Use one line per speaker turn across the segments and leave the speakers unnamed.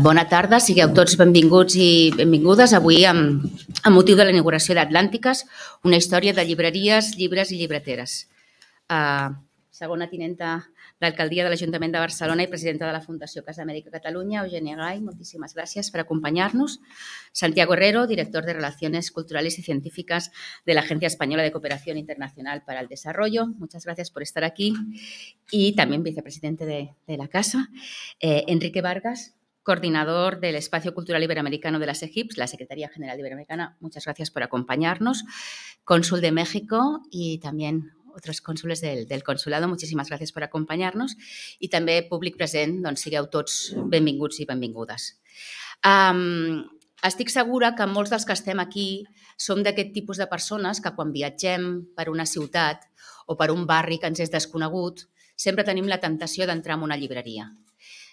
bona tarda, sigue tots benvinguts i benvingudes avui amb, amb de la inauguració d'Atlàntiques, una historia de llibreries, libras y llibreteres. Uh, segona la Alcaldía del Ayuntamiento de Barcelona y presidenta de la Fundación Casa América Catalunya, Eugenia Gai, muchísimas gracias por acompañarnos. Santiago Herrero, director de Relaciones Culturales y Científicas de la Agencia Española de Cooperación Internacional para el Desarrollo, muchas gracias por estar aquí. Y también vicepresidente de, la Casa. Eh, Enrique Vargas, coordinador del Espacio Cultural Iberoamericano de las EGIPS, la Secretaría General Iberoamericana. Muchas gracias por acompañarnos. Cónsul de México y también otros cónsules del, del consulado, muchísimas gracias por acompañarnos. Y i també públic present, doncs sigueu tots benvinguts i benvingudes. Um, estic segura que molts dels que estem aquí som d'aquest tipus de persones que quan viatgem per una ciutat o per un barri que ens és desconegut, sempre tenim la tentació d'entrar en una llibreria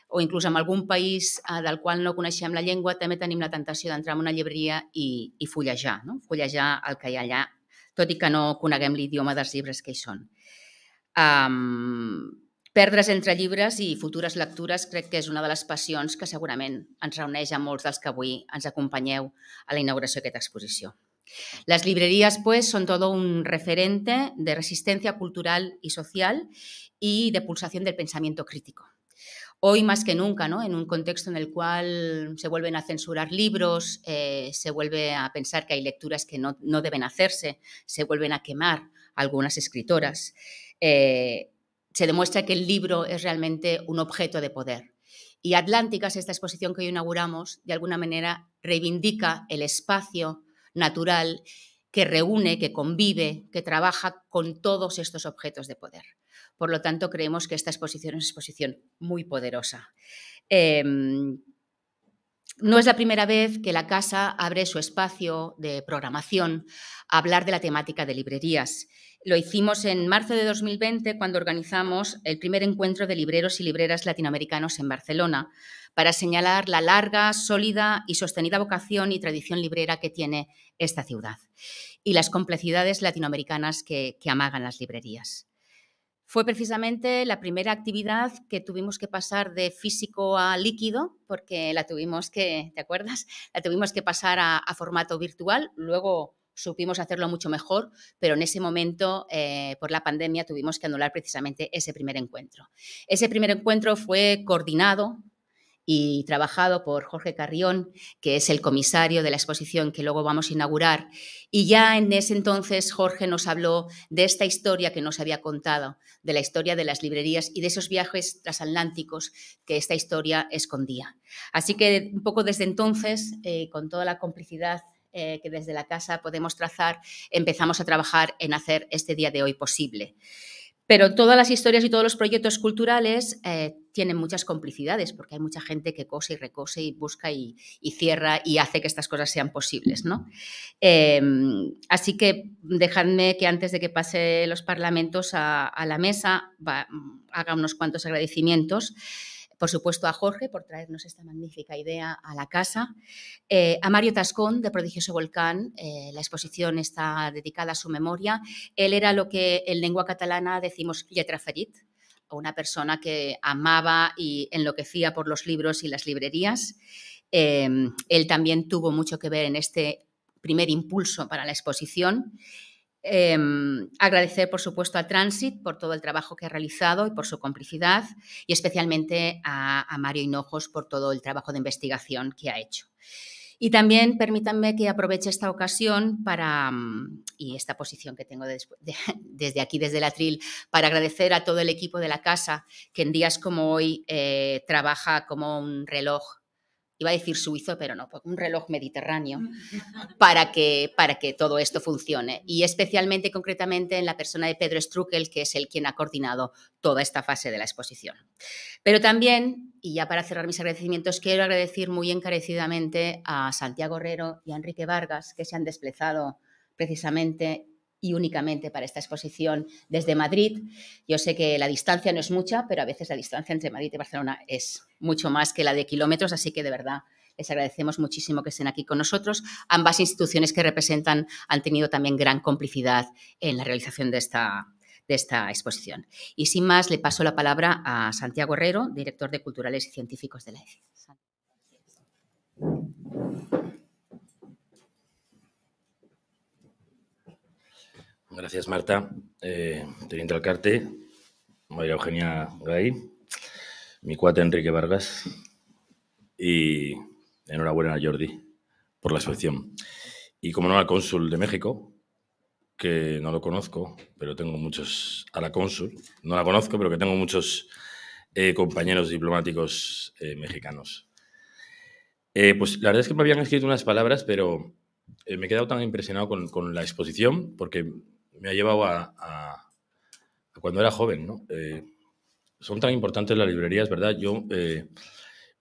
o inclús en algun país eh, del qual no coneixem la llengua, també tenim la tentació d'entrar en una llibreria i, i fullejar, no? fullejar el que hi ha allà, tot i que no coneguem l'idioma dels llibres que hi són. Um, perdre's entre llibres i futures lectures crec que és una de les passions que segurament ens reuneix a molts dels que avui ens acompanyeu a la inauguració d'aquesta exposició. Les llibreries, pues, són tot un referente de resistència cultural i social i de pulsació del pensament crític. hoy más que nunca, en un contexto en el cual se vuelven a censurar libros, eh, se vuelve a pensar que hay lecturas que no, deben hacerse, se vuelven a quemar algunas escritoras, eh, se demuestra que el libro es realmente un objeto de poder. Y Atlánticas, esta exposición que hoy inauguramos, de alguna manera reivindica el espacio natural que reúne, que mm. convive, que trabaja con todos estos objetos de poder. Por lo tanto, creemos que esta exposición es una exposición muy poderosa. Em, no es la primera vez que la casa abre su espacio de programación a hablar de la temática de librerías. Lo hicimos en marzo de 2020 cuando organizamos el primer encuentro de libreros y libreras latinoamericanos en Barcelona para señalar la larga, sólida y sostenida vocación y tradición librera que tiene esta ciudad y las complejidades latinoamericanas que, que amagan las librerías fue precisamente la primera actividad que tuvimos que pasar de físico a líquido, porque la tuvimos que, ¿te acuerdas? La tuvimos que pasar a, formato virtual, luego supimos hacerlo mucho mejor, pero en ese momento, eh, por la pandemia, tuvimos que anular precisamente ese primer encuentro. Ese primer encuentro fue coordinado y trabajado por Jorge Carrión, que es el comisario de la exposición que luego vamos a inaugurar. Y ya en ese entonces Jorge nos habló de esta historia que nos había contado, de la historia de las librerías y de esos viajes transatlánticos que esta historia escondía. Así que un poco desde entonces, eh, con toda la complicidad eh, que desde la casa podemos trazar, empezamos a trabajar en hacer este día de hoy posible. Pero todas las historias y todos los proyectos culturales eh, tienen muchas complicidades, porque hay mucha gente que cose y recose y busca y, cierra y hace que estas cosas sean posibles. Em, así que dejadme que antes de que pase los parlamentos a, la mesa mm, haga unos cuantos agradecimientos por supuesto a Jorge por traernos esta magnífica idea a la casa, eh, a Mario Tascón de Prodigioso Volcán, eh, la exposición está dedicada a su memoria, él era lo que en lengua catalana decimos ferit una persona que amaba y enloquecía por los libros y las librerías. Em, él también tuvo mucho que ver en este primer impulso para la exposición. Em, agradecer, por supuesto, a Transit por todo el trabajo que ha realizado y por su complicidad, y especialmente a, a Mario Hinojos por todo el trabajo de investigación que ha hecho. Y también permítanme que aproveche esta ocasión para, mm, y esta posición que tengo desde aquí, desde el atril, para agradecer a todo el equipo de la casa que en días como hoy eh, trabaja como un reloj iba a decir suizo, pero no, un reloj mediterráneo, mm. para que, para que todo esto funcione. Y especialmente, concretamente, en la persona de Pedro Struckel, que es el quien ha coordinado toda esta fase de la exposición. Pero también, y ya para cerrar mis agradecimientos, quiero agradecer muy encarecidamente a Santiago Herrero y a Enrique Vargas, que se han desplazado precisamente y únicamente para esta exposición desde Madrid. Yo sé que la distancia no es mucha, pero a veces la distancia entre Madrid y Barcelona es mucho más que la de kilómetros, así que de verdad les agradecemos muchísimo que estén aquí con nosotros. Ambas instituciones que representan han tenido también gran complicidad en la realización de esta, de esta exposición. Y sin más, le paso la palabra a Santiago Herrero, director de Culturales y Científicos de la ECI.
Gracias, Marta. Eh, Teniente Alcarte, María Eugenia Gay, mi cuate Enrique Vargas y enhorabuena a Jordi por la selección. Y como no, al cónsul de México, que no lo conozco, pero tengo muchos, a la cónsul, no la conozco, pero que tengo muchos eh, compañeros diplomáticos eh, mexicanos. Eh, pues la verdad es que me habían escrito unas palabras, pero me he quedado tan impresionado con la exposición, porque me ha llevado a, cuando era joven, ¿no? Eh, son tan importantes las librerías, ¿verdad? Yo, eh,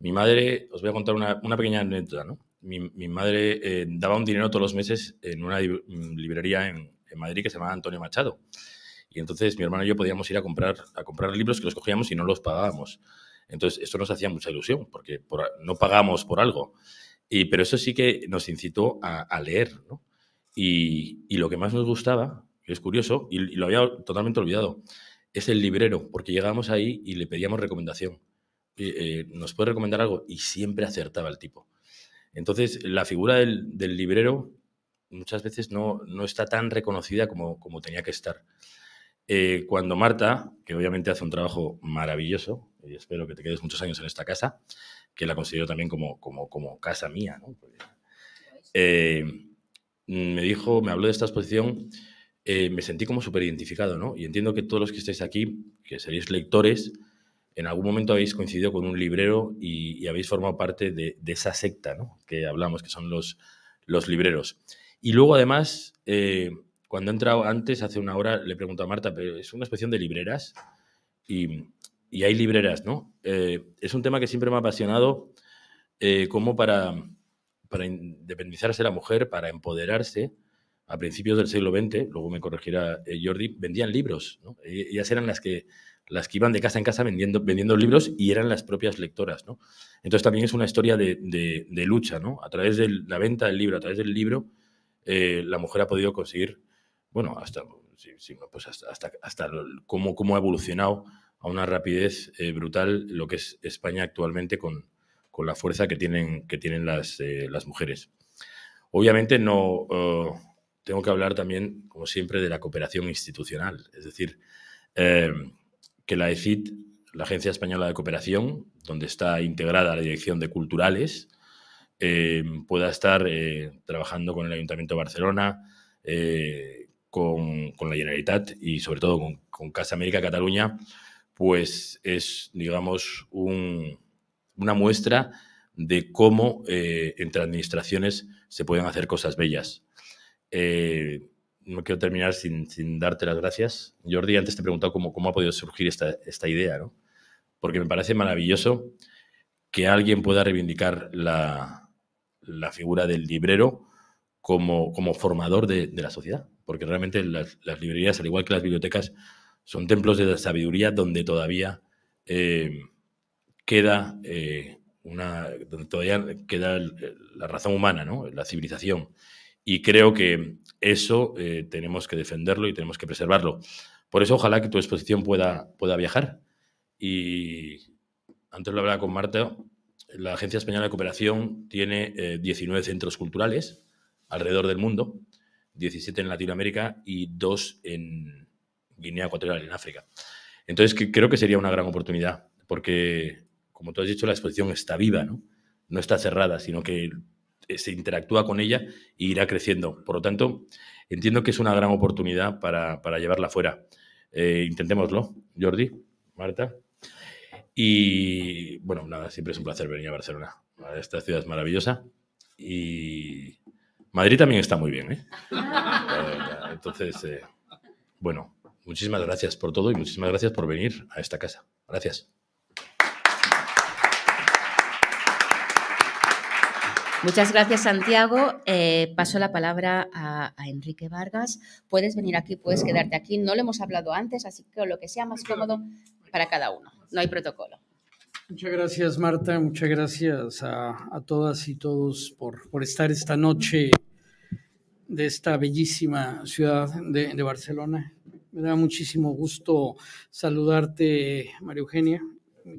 mi madre, os voy a contar una, pequeña anécdota, ¿no? Mi, madre eh, daba un dinero todos los meses en una mm, librería en, Madrid que se llamaba Antonio Machado. Y entonces mi hermano y yo podíamos ir a comprar, a comprar libros que los cogíamos y no los pagábamos. Entonces, esto nos hacía mucha ilusión, porque no pagamos por algo. Y, pero eso sí que nos incitó a, leer, ¿no? Y, y, lo que más nos gustaba es curioso, y, lo había totalmente olvidado, es el librero, porque llegábamos ahí y le pedíamos recomendación. Eh, ¿Nos puede recomendar algo? Y siempre acertaba el tipo. Entonces, la figura del, librero muchas veces no, está tan reconocida como, tenía que estar. Eh, cuando Marta, que obviamente hace un trabajo maravilloso, y espero que te quedes muchos años en esta casa, que la considero también como, casa mía, eh, me dijo, me habló de esta exposición eh, me sentí como súper identificado, ¿no? Y entiendo que todos los que estáis aquí, que seréis lectores, en algún momento habéis coincidido con un librero y, habéis formado parte de, esa secta, ¿no? Que hablamos, que son los, libreros. Y luego, además, eh, cuando he entrado antes, hace una hora, le pregunto a Marta, pero es una expresión de libreras y, hay libreras, ¿no? Eh, es un tema que siempre me ha apasionado, como para, para independizarse la mujer, para empoderarse, a principios del siglo XX, luego me corregirá eh, Jordi, vendían libros. E-, ellas eran las que, las iban de casa en casa vendiendo, vendiendo libros y eran las propias lectoras. Entonces también es una historia de, lucha. ¿no? A través de la venta del libro, a través del libro, eh, la mujer ha podido conseguir, bueno, hasta, pues hasta, hasta, cómo, ha evolucionado a una rapidez eh, brutal lo que es España actualmente con, la fuerza que tienen, que tienen las, mujeres. Obviamente no, oh, tengo que hablar también, como siempre, de la cooperación institucional. Es decir, eh, que la ECIT, la Agencia Española de Cooperación, donde está integrada la Dirección de Culturales, eh, pueda estar eh, trabajando con el Ayuntamiento de Barcelona, con, la Generalitat y sobre todo con, Casa América Cataluña, pues es, digamos, una muestra de cómo entre administraciones se pueden hacer cosas bellas eh, no quiero terminar sin, darte las gracias. Jordi, antes te he preguntado cómo, ha podido surgir esta, idea, ¿no? Porque me parece maravilloso que alguien pueda reivindicar la, figura del librero como, formador de, la sociedad. Porque realmente las, librerías, al igual que las bibliotecas, son templos de la sabiduría donde todavía eh, queda eh, una. donde todavía queda la razón humana, ¿no? La civilización. Y creo que eso eh, tenemos que defenderlo y tenemos que preservarlo. Por eso ojalá que tu exposición pueda, pueda viajar. Y antes lo hablaba con Marta, la Agencia Española de Cooperación tiene 19 eh, centros culturales alrededor del mundo, 17 en Latinoamérica y 2 en Guinea Ecuatorial, en África. Entonces que, creo que sería una gran oportunidad, porque, como tú has dicho, la exposición está viva, ¿no? no está cerrada, sino que eh, se interactúa con ella e irá creciendo. Por lo tanto, entiendo que es una gran oportunidad para, llevarla fuera. Eh, intentémoslo, Jordi, Marta. Y bueno, nada, siempre es un placer venir a Barcelona. Esta ciudad es maravillosa y Madrid también está muy bien. ¿eh? Entonces, bueno, muchísimas gracias por todo y muchísimas gracias por venir a esta casa. Gracias.
Muchas gracias, Santiago. Eh, paso la palabra a, Enrique Vargas. Puedes venir aquí, puedes quedarte aquí. No le hemos hablado antes, así que lo que sea más cómodo para cada uno. No hay protocolo.
Muchas gracias, Marta. Muchas gracias a, todas y todos por, estar esta noche de esta bellísima ciudad de Barcelona. Me da muchísimo gusto saludarte, María Eugenia,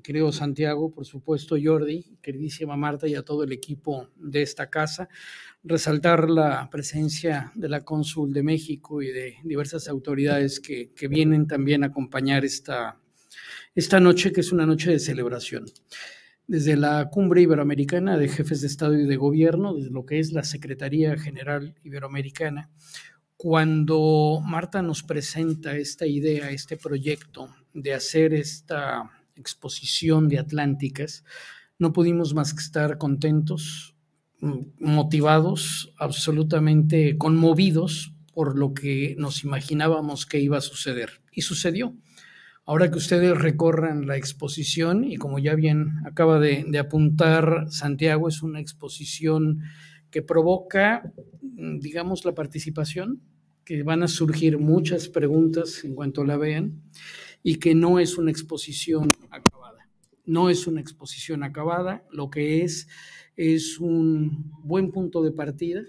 querido Santiago, por supuesto Jordi, queridísima Marta y a todo el equipo de esta casa, resaltar la presencia de la cónsul de México y de diversas autoridades que, vienen también a acompañar esta, esta noche, que es una noche de celebración desde la Cumbre Iberoamericana de Jefes de Estado y de Gobierno, desde lo que es la Secretaría General Iberoamericana, cuando Marta nos presenta esta idea, este proyecto de hacer esta exposición de Atlánticas, no pudimos más que estar contentos, mm, motivados, absolutamente conmovidos por lo que nos imaginábamos que iba a suceder. Y sucedió. Ahora que ustedes recorran la exposición, y como ya bien acaba de, apuntar Santiago, es una exposición que provoca, mm, digamos, la participación, que van a surgir muchas preguntas en cuanto la vean y que no es una exposición acabada. No es una exposición acabada, lo que es es un buen punto de partida.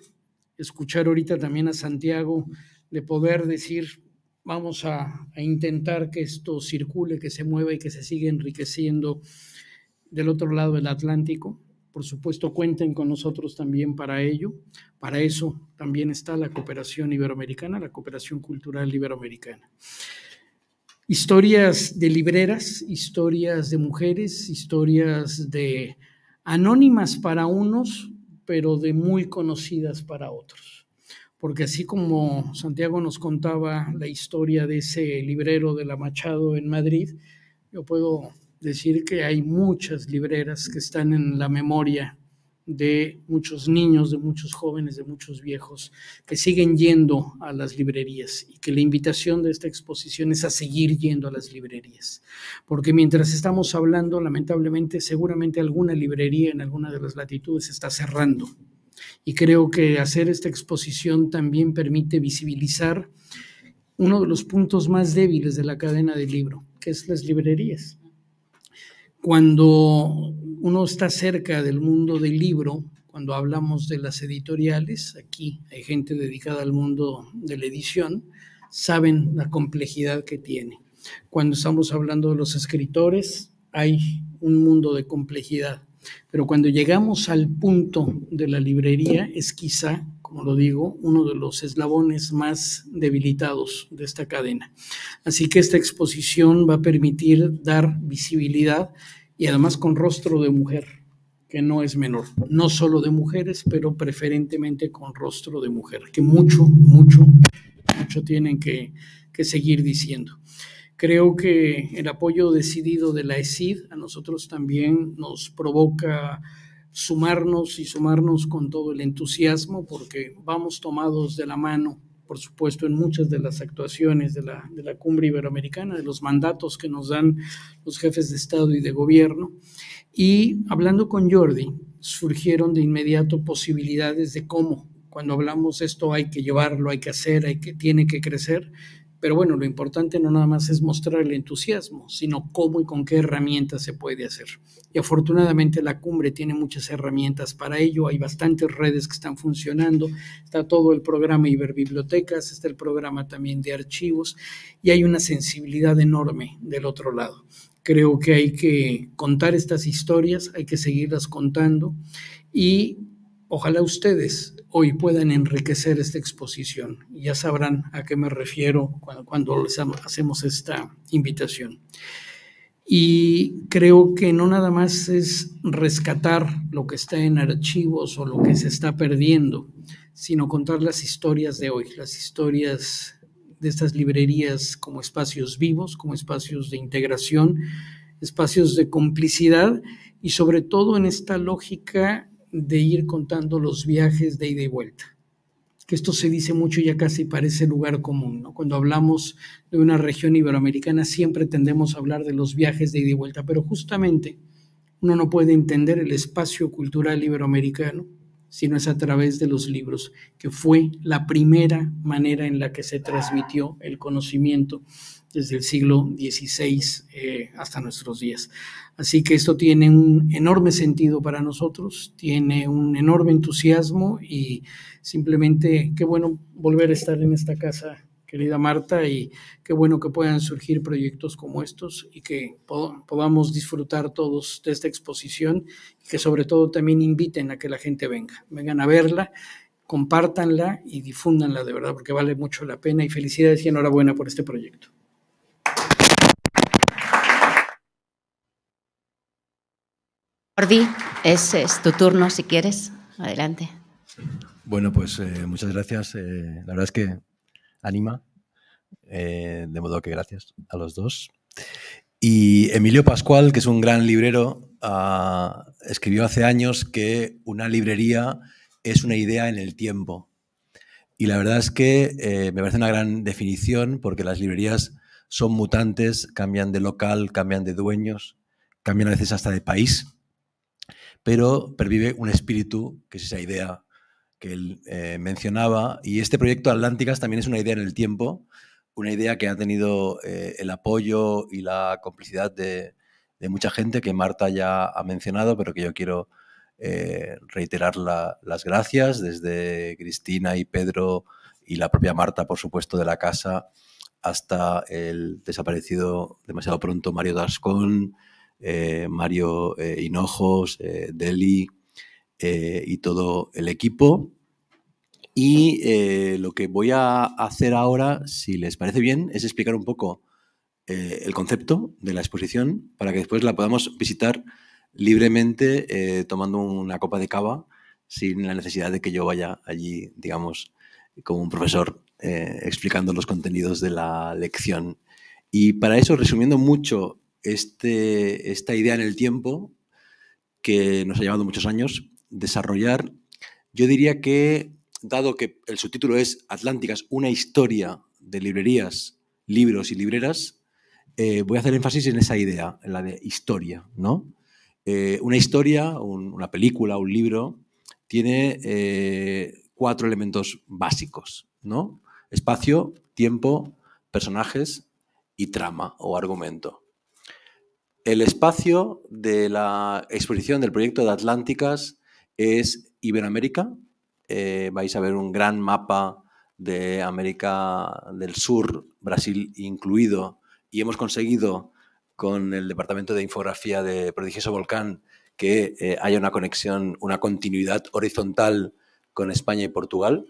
Escuchar ahorita también a Santiago de poder decir, vamos a, a intentar que esto circule, que se mueva y que se siga enriqueciendo del otro lado del Atlántico. Por supuesto, cuenten con nosotros también para ello. Para eso también está la cooperación iberoamericana, la cooperación cultural iberoamericana historias de libreras, historias de mujeres, historias de anónimas para unos, pero de muy conocidas para otros. Porque así como Santiago nos contaba la historia de ese librero de la Machado en Madrid, yo puedo decir que hay muchas libreras que están en la memoria de muchos niños, de muchos jóvenes, de muchos viejos que siguen yendo a las librerías y que la invitación de esta exposición es a seguir yendo a las librerías. Porque mientras estamos hablando, lamentablemente, seguramente alguna librería en alguna de las latitudes está cerrando. Y creo que hacer esta exposición también permite visibilizar uno de los puntos más débiles de la cadena del libro, que es las librerías. Cuando uno está cerca del mundo del libro, cuando hablamos de las editoriales, aquí hay gente dedicada al mundo de la edición, saben la complejidad que tiene. Cuando estamos hablando de los escritores, hay un mundo de complejidad. Pero cuando llegamos al punto de la librería es quizá como lo digo, uno de los eslabones más debilitados de esta cadena. Así que esta exposición va a permitir dar visibilidad y además con rostro de mujer, que no es menor, no solo de mujeres, pero preferentemente con rostro de mujer, que mucho, mucho, mucho tienen que, que seguir diciendo. Creo que el apoyo decidido de la ESID a nosotros también nos provoca sumarnos y sumarnos con todo el entusiasmo porque vamos tomados de la mano, por supuesto, en muchas de las actuaciones de la, de la cumbre iberoamericana, de los mandatos que nos dan los jefes de Estado y de gobierno. Y hablando con Jordi, surgieron de inmediato posibilidades de cómo, cuando hablamos esto hay que llevarlo, hay que hacer, hay que, tiene que crecer, pero bueno, lo importante no nada más es mostrar el entusiasmo, sino cómo y con qué herramientas se puede hacer. Y afortunadamente la cumbre tiene muchas herramientas para ello, hay bastantes redes que están funcionando, está todo el programa Iberbibliotecas, está el programa también de archivos y hay una sensibilidad enorme del otro lado. Creo que hay que contar estas historias, hay que seguirlas contando y Ojalá ustedes hoy puedan enriquecer esta exposición. Ya sabrán a qué me refiero cuando, les hacemos esta invitación. Y creo que no nada más es rescatar lo que está en archivos o lo que se está perdiendo, sino contar las historias de hoy, las historias de estas librerías como espacios vivos, como espacios de integración, espacios de complicidad y sobre todo en esta lógica de ir contando los viajes de ida y vuelta. Que esto se dice mucho y ya casi parece lugar común. ¿no? Cuando hablamos de una región iberoamericana siempre tendemos a hablar de los viajes de ida y vuelta, pero justamente uno no puede entender el espacio cultural iberoamericano si no es a través de los libros, que fue la primera manera en la que se transmitió el conocimiento desde el siglo XVI eh, hasta nuestros días. Así que esto tiene un enorme sentido para nosotros, tiene un enorme entusiasmo y simplemente qué bueno volver a estar en esta casa, querida Marta, y qué bueno que puedan surgir proyectos como estos y que podamos disfrutar todos de esta exposición y que sobre todo también inviten a que la gente venga, vengan a verla compártanla y difúndanla de verdad porque vale mucho la pena y felicidades y enhorabuena por este proyecto.
Jordi, es, tu turno si quieres. Adelante.
Bueno, pues eh, muchas gracias. Eh, la verdad es que anima. Eh, de modo que gracias a los dos. Y Emilio Pascual, que es un gran librero, ah, escribió hace años que una librería es una idea en el tiempo. Y la verdad es que me parece una gran definición porque las librerías son mutantes, cambian de local, cambian de dueños, cambian a veces hasta de país pero pervive un espíritu, que es esa idea que él eh, mencionaba. Y este proyecto Atlánticas también es una idea en el tiempo, una idea que ha tenido eh, el apoyo y la complicidad de, mucha gente que Marta ya ha mencionado, pero que yo quiero eh, reiterar las gracias desde Cristina y Pedro y la propia Marta, por supuesto, de la casa, hasta el desaparecido demasiado pronto Mario Dascón eh, Mario eh, Hinojos, eh, Deli y todo el equipo. Y lo que voy a hacer ahora, si les parece bien, es explicar un poco el concepto de la exposición para que después la podamos visitar libremente tomando una copa de cava sin la necesidad de que yo vaya allí, digamos, como un profesor explicando los contenidos de la lección. Y para eso, resumiendo mucho este, esta idea en el tiempo que nos ha llevado muchos años desarrollar. Yo diría que, dado que el subtítulo es Atlánticas, una historia de librerías, libros y libreras, eh, voy a hacer énfasis en esa idea, en la de historia, ¿no? Eh, una historia, una película, un libro, tiene eh, cuatro elementos básicos, ¿no? Espacio, tiempo, personajes y trama o argumento. El espacio de la exposición del proyecto de Atlánticas es Iberoamérica. Eh, vais a ver un gran mapa de América del Sur, Brasil incluido, y hemos conseguido con el Departamento de Infografía de Prodigioso Volcán que eh, haya una conexión, una continuidad horizontal con España y Portugal.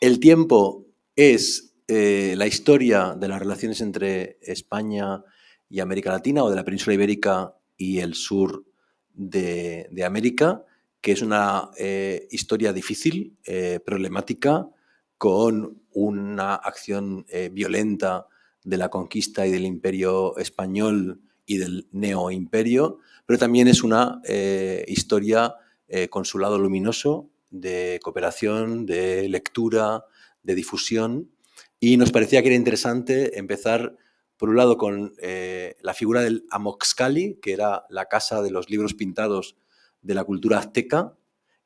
El tiempo es eh, la historia de las relaciones entre España y América Latina o de la península ibérica y el sur de, América, que es una eh, historia difícil, eh, problemática, con una acción eh, violenta de la conquista y del imperio español y del neoimperio, pero también es una historia con su lado luminoso de cooperación, de lectura, de difusión, y nos parecía que era interesante empezar por un lado con eh, la figura del Amoxcali, que era la casa de los libros pintados de la cultura azteca,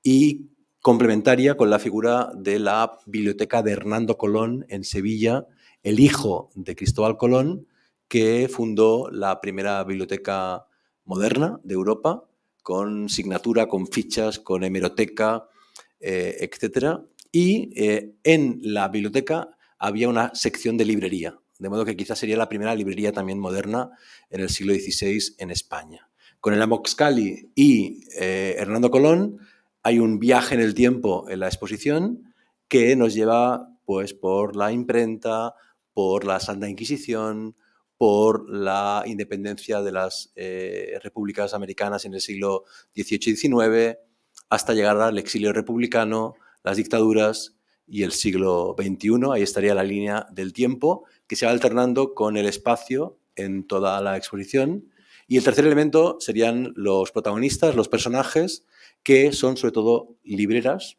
y complementaria con la figura de la biblioteca de Hernando Colón en Sevilla, el hijo de Cristóbal Colón, que fundó la primera biblioteca moderna de Europa, con signatura, con fichas, con hemeroteca, eh, etc. Y eh, en la biblioteca había una sección de librería, de modo que quizás sería la primera librería también moderna en el siglo XVI en España. Con el Amoxcali y eh, Hernando Colón hay un viaje en el tiempo en la exposición que nos lleva pues, por la imprenta, por la Santa Inquisición, por la independencia de las eh, repúblicas americanas en el siglo XVIII y XIX, hasta llegar al exilio republicano, las dictaduras y el siglo XXI. Ahí estaría la línea del tiempo que se va alternando con el espacio en toda la exposición. Y el tercer elemento serían los protagonistas, los personajes, que son sobre todo libreras,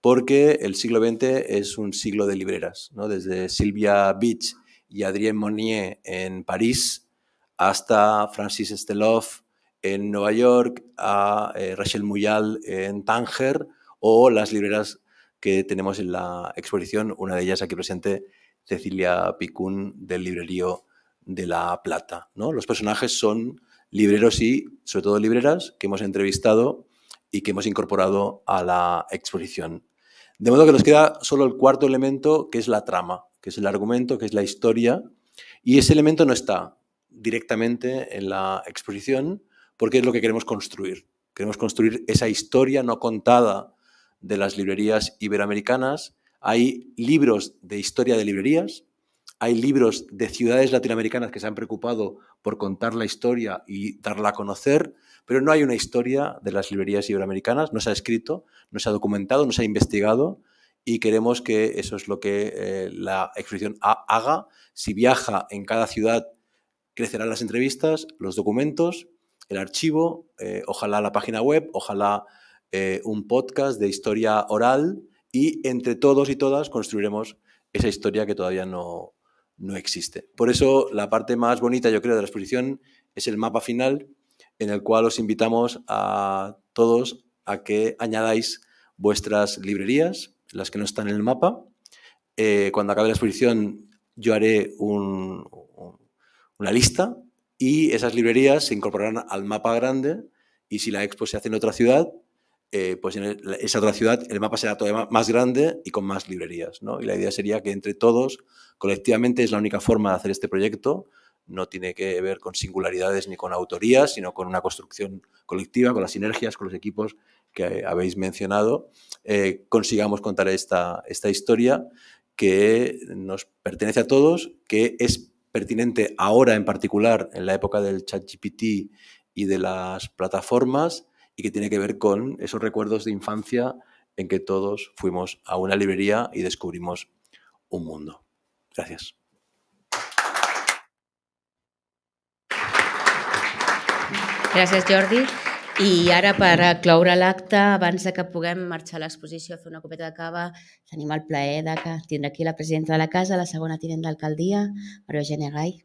porque el siglo XX es un siglo de libreras. Desde Sylvia Beach y Adrien Monnier en París hasta Francis Steloff en Nueva York, a eh, Rachel Muyal en Tánger o las libreras que tenemos en la exposición, una de ellas aquí presente Cecilia Picún del librerío de La Plata. ¿no? Los personajes son libreros y, sobre todo, libreras que hemos entrevistado y que hemos incorporado a la exposición. De modo que nos queda solo el cuarto elemento, que es la trama, que es el argumento, que es la historia. Y ese elemento no está directamente en la exposición porque es lo que queremos construir. Queremos construir esa historia no contada de las librerías iberoamericanas hay libros de historia de librerías, hay libros de ciudades latinoamericanas que se han preocupado por contar la historia y darla a conocer, pero no hay una historia de las librerías iberoamericanas, no se ha escrito, no se ha documentado, no se ha investigado y queremos que eso es lo que eh, la exposición haga. Si viaja en cada ciudad, crecerán las entrevistas, los documentos, el archivo, eh, ojalá la página web, ojalá eh, un podcast de historia oral y entre todos y todas construiremos esa historia que todavía no, existe. Por eso la parte más bonita, yo creo, de la exposición es el mapa final, en el cual os invitamos a todos a que añadáis vuestras librerías, las que no están en el mapa. Eh, cuando acabe la exposición yo haré una lista y esas librerías se incorporarán al mapa grande y si la expo se hace en otra ciudad, eh, pues en esa otra ciudad el mapa será todavía más grande y con más librerías. ¿no? Y la idea sería que entre todos, colectivamente, es la única forma de hacer este proyecto. No tiene que ver con singularidades ni con autorías, sino con una construcción colectiva, con las sinergias, con los equipos que habéis mencionado. Eh, consigamos contar esta, esta historia que nos pertenece a todos, que es pertinente ahora en particular, en la época del ChatGPT y de las plataformas, y que tiene que ver con esos recuerdos de infancia en que todos fuimos a una librería y descubrimos un mundo. Gracias.
Gracias, Jordi. Y para ara, el cloure l'acte, abans que puguem marchar a exposición a una copeta de cava, tenim el plaer de que aquí la presidenta de la casa, la segona tinent alcaldía, Maria Eugènia Gai.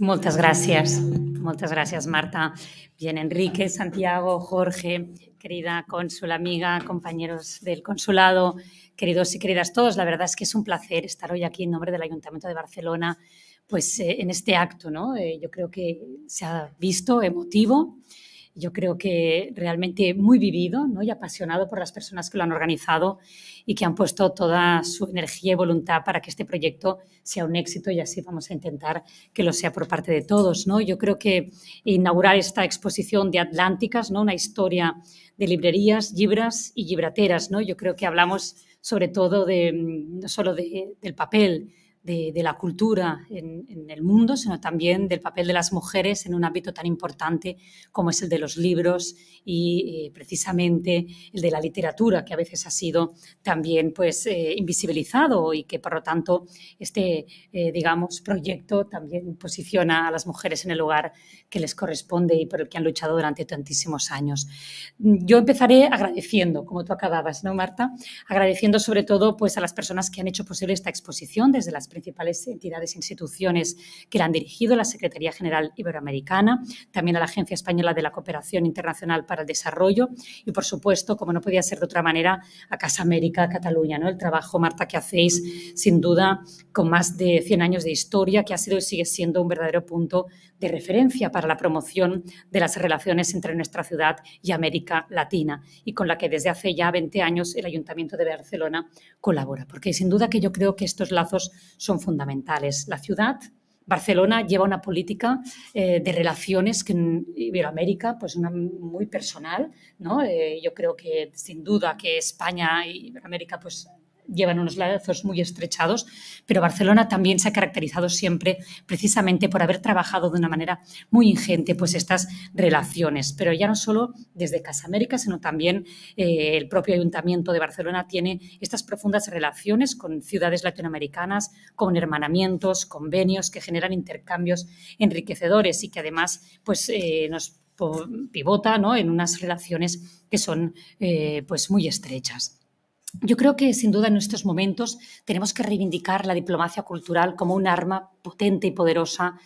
Muchas gracias, muchas
gracias Marta. Bien, Enrique, Santiago, Jorge, querida cónsul amiga, compañeros del consulado, queridos y queridas todos, la verdad es que es un placer estar hoy aquí en nombre del Ayuntamiento de Barcelona, pues eh, en este acto, ¿no? Eh, yo creo que se ha visto emotivo, yo creo que realmente muy vivido y apasionado por las personas que lo han organizado y que han puesto toda su energía y voluntad para que este proyecto sea un éxito y así vamos a intentar que lo sea por parte de todos. ¿no? Yo creo que inaugurar esta exposición de Atlánticas, ¿no? una historia de librerías, libras y librateras, ¿no? yo creo que hablamos sobre todo de, mm, no solo del papel, de, la cultura en, el mundo, sino también del papel de las mujeres en un ámbito tan importante como es el de los libros y eh, precisamente el de la literatura, que a veces ha sido también pues, eh, invisibilizado y que por lo tanto este eh, digamos, proyecto también posiciona a las mujeres en el lugar que les corresponde y por el que han luchado durante tantísimos años. Yo empezaré agradeciendo, como tú acababas, ¿no, Marta? Agradeciendo sobre todo pues, a las personas que han hecho posible esta exposición desde las principales entidades e instituciones que la han dirigido, la Secretaría General Iberoamericana, también a la Agencia Española de la Cooperación Internacional para el Desarrollo y, por supuesto, como no podía ser de otra manera, a Casa América, Cataluña. ¿no? El trabajo, Marta, que hacéis, sin duda, con más de 100 años de historia, que ha sido y sigue siendo un verdadero punto de referencia para la promoción de las relaciones entre nuestra ciudad y América Latina y con la que desde hace ya 20 años el Ayuntamiento de Barcelona colabora. Porque sin duda que yo creo que estos lazos son fundamentales. La ciudad, Barcelona, lleva una política eh, de relaciones que en Iberoamérica, pues una muy personal, ¿no? Eh, yo creo que sin duda que España y Iberoamérica, pues llevan unos lazos muy estrechados, pero Barcelona también se ha caracterizado siempre precisamente por haber trabajado de una manera muy ingente pues estas relaciones, pero ya no solo desde Casa América, sino también eh, el propio Ayuntamiento de Barcelona tiene estas profundas relaciones con ciudades latinoamericanas, con hermanamientos, convenios que generan intercambios enriquecedores y que además pues eh, nos pivota en unas relaciones que son eh, pues muy estrechas. Yo creo que sin duda en estos momentos tenemos que reivindicar la diplomacia cultural como un arma potente y poderosa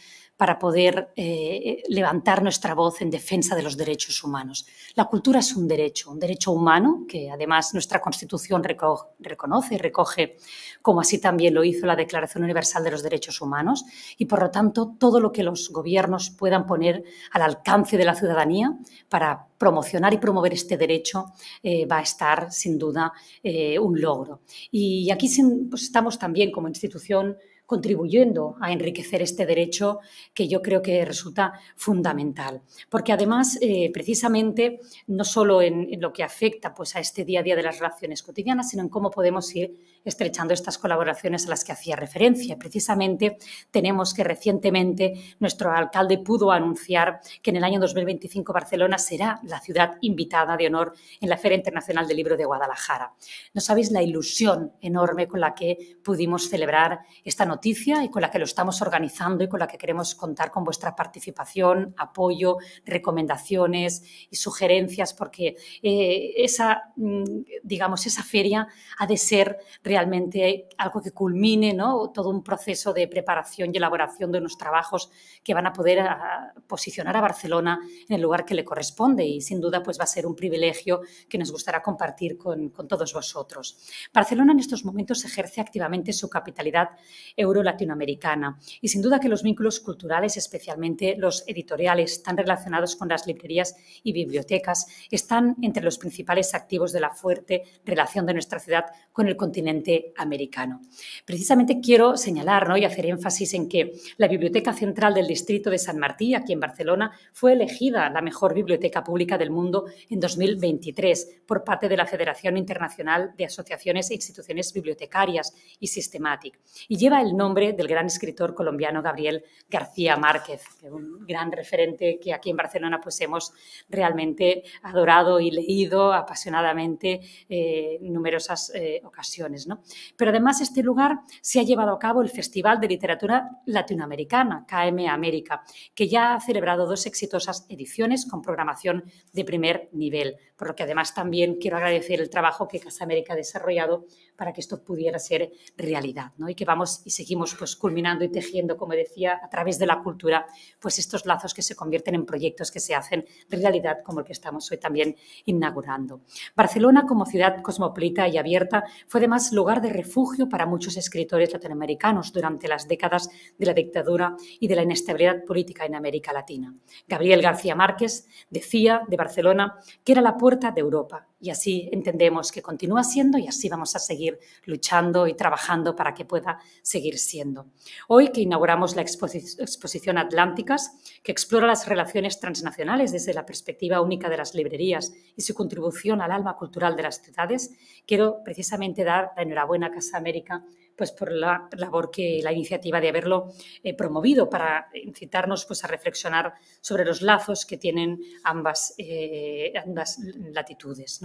para poder eh, levantar nuestra voz en defensa de los derechos humanos. La cultura es un derecho, un derecho humano que además nuestra Constitución reconoce y recoge, como así también lo hizo la Declaración Universal de los Derechos Humanos, y por lo tanto todo lo que los gobiernos puedan poner al alcance de la ciudadanía para promocionar y promover este derecho eh, va a estar sin duda eh, un logro. Y aquí pues, estamos también como institución contribuyendo a enriquecer este derecho que yo creo que resulta fundamental. Porque además, eh, precisamente, no solo en, lo que afecta pues, a este día a día de las relaciones cotidianas, sino en cómo podemos ir estrechando estas colaboraciones a las que hacía referencia. Precisamente tenemos que recientemente nuestro alcalde pudo anunciar que en el año 2025 Barcelona será la ciudad invitada de honor en la Feria Internacional del Libro de Guadalajara. No sabéis la ilusión enorme con la que pudimos celebrar esta noticia y con la que lo estamos organizando y con la que queremos contar con vuestra participación, apoyo, recomendaciones y sugerencias, porque eh, esa, mm, digamos, esa feria ha de ser realmente algo que culmine todo un proceso de preparación y elaboración de unos trabajos que van a poder ah, posicionar a Barcelona en el lugar que le corresponde y sin duda pues va a ser un privilegio que nos gustará compartir con, con todos vosotros. Barcelona en estos momentos ejerce activamente su capitalidad europea latinoamericana Y sin duda que los vínculos culturales, especialmente los editoriales están relacionados con las librerías y bibliotecas, están entre los principales activos de la fuerte relación de nuestra ciudad con el continente americano. Precisamente quiero señalar ¿no? y hacer énfasis en que la Biblioteca Central del Distrito de San Martín, aquí en Barcelona, fue elegida la mejor biblioteca pública del mundo en 2023 por parte de la Federación Internacional de Asociaciones e Instituciones Bibliotecarias y Systematic y lleva el nombre del gran escritor colombiano Gabriel García Márquez, un gran referente que aquí en Barcelona pues hemos realmente adorado y leído apasionadamente eh, numerosas eh, ocasiones. ¿no? Pero además este lugar se ha llevado a cabo el Festival de Literatura Latinoamericana, KM América, que ya ha celebrado dos exitosas ediciones con programación de primer nivel, por lo que además también quiero agradecer el trabajo que Casa América ha desarrollado para que esto pudiera ser realidad ¿no? y que vamos y se seguimos pues, culminando y tejiendo, como decía, a través de la cultura, pues estos lazos que se convierten en proyectos que se hacen realidad, como el que estamos hoy también inaugurando. Barcelona, como ciudad cosmopolita y abierta, fue además lugar de refugio para muchos escritores latinoamericanos durante las décadas de la dictadura y de la inestabilidad política en América Latina. Gabriel García Márquez decía de Barcelona que era la puerta de Europa y así entendemos que continúa siendo y así vamos a seguir luchando y trabajando para que pueda seguir siendo. Hoy que inauguramos la exposición Atlánticas, que explora las relaciones transnacionales desde la perspectiva única de las librerías y su contribución al alma cultural de las ciudades, quiero precisamente dar la enhorabuena a Casa América pues, por la labor que la iniciativa de haberlo eh, promovido para incitarnos pues, a reflexionar sobre los lazos que tienen ambas, eh, ambas latitudes,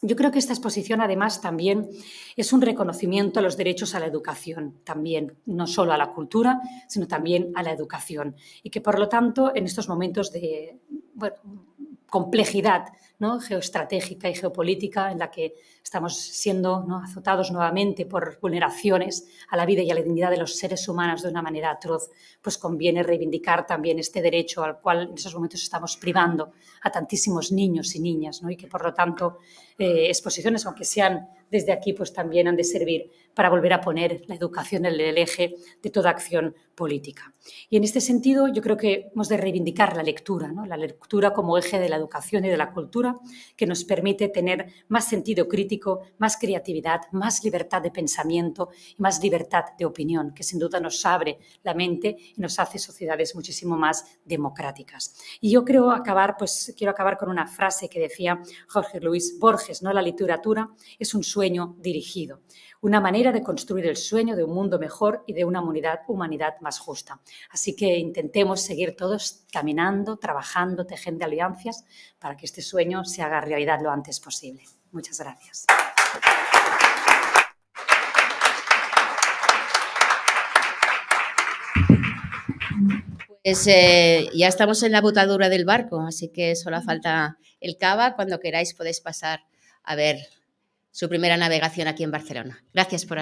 Yo creo que esta exposición, además, también es un reconocimiento a los derechos a la educación, también, no solo a la cultura, sino también a la educación. Y que, por lo tanto, en estos momentos de complejidad geoestratégica y geopolítica en la que estamos siendo azotados nuevamente por vulneraciones a la vida y a la dignidad de los seres humanos de una manera atroz, pues conviene reivindicar también este derecho al cual en esos momentos estamos privando a tantísimos niños y niñas y que por lo tanto eh, exposiciones, aunque sean desde aquí, pues también han de servir para volver a poner la educación en el eje de toda acción política. Y en este sentido, yo creo que hemos de reivindicar la lectura, la lectura como eje de la educación y de la cultura, que nos permite tener más sentido crítico, más creatividad, más libertad de pensamiento y más libertad de opinión, que sin duda nos abre la mente y nos hace sociedades muchísimo más democráticas. Y yo creo acabar, pues quiero acabar con una frase que decía Jorge Luis Borges ¿no? La literatura es un sueño dirigido, una manera de construir el sueño de un mundo mejor y de una humanidad, humanidad más justa. Así que intentemos seguir todos caminando, trabajando, tejiendo alianzas para que este sueño se haga realidad lo antes posible. Muchas gracias.
Pues, eh, ya estamos en la botadura del barco, así que solo falta el cava. Cuando queráis podéis pasar a ver su primera navegación aquí en Barcelona. Gracias por...